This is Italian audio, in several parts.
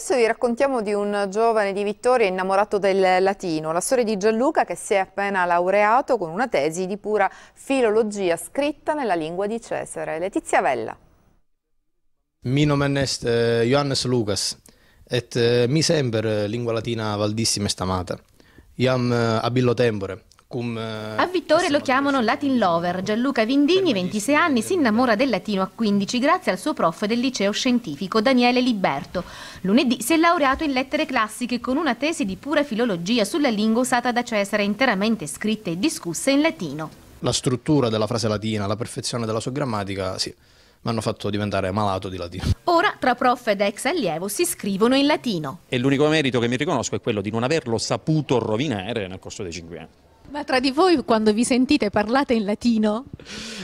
Adesso vi raccontiamo di un giovane di Vittoria innamorato del latino, la storia di Gianluca che si è appena laureato con una tesi di pura filologia scritta nella lingua di Cesare. Letizia Vella. Mi nomen est eh, Johannes Lucas et eh, mi sembra eh, lingua latina valdissima e estamata. Iam abillo tempore Cum, eh, a Vittore lo chiamano Latin Lover. Gianluca Vindini, 26 anni, si innamora del latino a 15 grazie al suo prof del liceo scientifico Daniele Liberto. Lunedì si è laureato in lettere classiche con una tesi di pura filologia sulla lingua usata da Cesare interamente scritta e discussa in latino. La struttura della frase latina, la perfezione della sua grammatica, sì, mi hanno fatto diventare malato di latino. Ora, tra prof ed ex allievo si scrivono in latino. E l'unico merito che mi riconosco è quello di non averlo saputo rovinare nel corso dei cinque anni. Ma tra di voi quando vi sentite parlate in latino?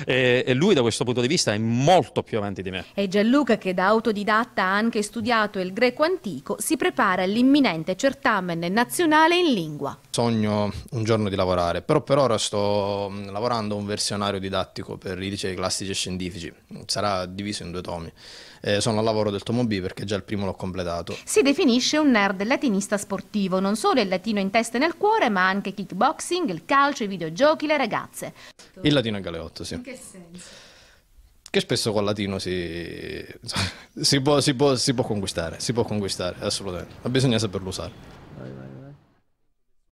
E, e lui da questo punto di vista è molto più avanti di me. E Gianluca, che da autodidatta ha anche studiato il greco antico, si prepara all'imminente certamen nazionale in lingua. Sogno un giorno di lavorare, però per ora sto mm, lavorando un versionario didattico per i licei classici e scientifici. Sarà diviso in due tomi. Eh, sono al lavoro del tomo B perché già il primo l'ho completato. Si definisce un nerd latinista sportivo, non solo il latino in testa e nel cuore, ma anche kickboxing, il calcio, i videogiochi, le ragazze. Il latino è galeotto, sì. In che senso? Che spesso col latino si, si, può, si, può, si può conquistare, si può conquistare, assolutamente, ma bisogna saperlo usare. Vai, vai, vai.